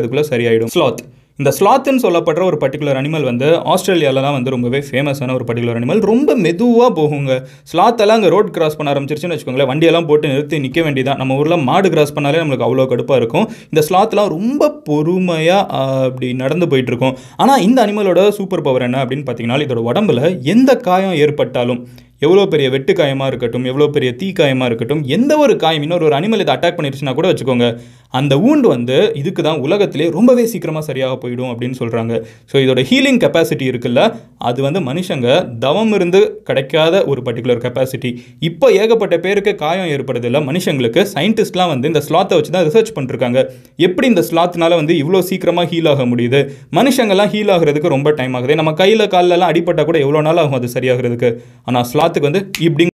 அதுக்குள்ளே சரியாயிடும் ஸ்லாத் இந்த ஸ்லாத்துன்னு சொல்லப்படுற ஒரு பர்டிகுலர் அனிமல் வந்து ஆஸ்திரேலியாவில் தான் வந்து ரொம்பவே ஃபேமஸான ஒரு பர்டிகுலர் அனிமல் ரொம்ப மெதுவாக போகுங்க ஸ்லாத்தெல்லாம் அங்கே ரோட் கிராஸ் பண்ண ஆரம்பிச்சிருச்சுன்னு வச்சுக்கோங்களேன் வண்டியெல்லாம் போட்டு நிறுத்தி நிற்க வேண்டியதான் நம்ம ஊரில் மாடு கிராஸ் பண்ணாலே நம்மளுக்கு அவ்வளோ கடுப்பாக இருக்கும் இந்த ஸ்லாத்லாம் ரொம்ப பொறுமையாக அப்படி நடந்து போயிட்டுருக்கும் ஆனால் இந்த அனிமலோட சூப்பர் பவர் என்ன அப்படின்னு பார்த்தீங்கன்னா இதோட உடம்புல எந்த காயம் ஏற்பட்டாலும் எவ்வளோ பெரிய வெட்டு காயமாக இருக்கட்டும் எவ்வளோ பெரிய தீ காயமாக இருக்கட்டும் எந்த ஒரு காயம் இன்னொரு ஒரு அனிமல் இதை அட்டாக் பண்ணிருச்சுன்னா கூட வச்சுக்கோங்க அந்த ஊண்டு வந்து இதுக்கு தான் உலகத்திலே ரொம்பவே சீக்கிரமாக சரியாக போயிடும் அப்படின்னு சொல்கிறாங்க ஸோ இதோட ஹீலிங் கெப்பாசிட்டி இருக்குல்ல அது வந்து மனுஷங்க தவம் இருந்து கிடைக்காத ஒரு பர்டிகுலர் கெப்பாசிட்டி இப்போ ஏகப்பட்ட பேருக்கு காயம் ஏற்படுறதில்ல மனுஷங்களுக்கு சயின்டிஸ்ட்லாம் வந்து இந்த ஸ்லாத்தை வச்சு தான் ரிசர்ச் பண்ணிருக்காங்க எப்படி இந்த ஸ்லாத்னால வந்து இவ்வளோ சீக்கிரமாக ஹீல் ஆக முடியுது மனுஷங்கள்லாம் ஹீல் ஆகிறதுக்கு ரொம்ப டைம் ஆகுது நம்ம கையில் காலெல்லாம் அடிப்பட்டால் கூட எவ்வளோ நாள் ஆகும் அது சரியாகிறதுக்கு ஆனால் ஸ்லாத்துக்கு வந்து இப்படி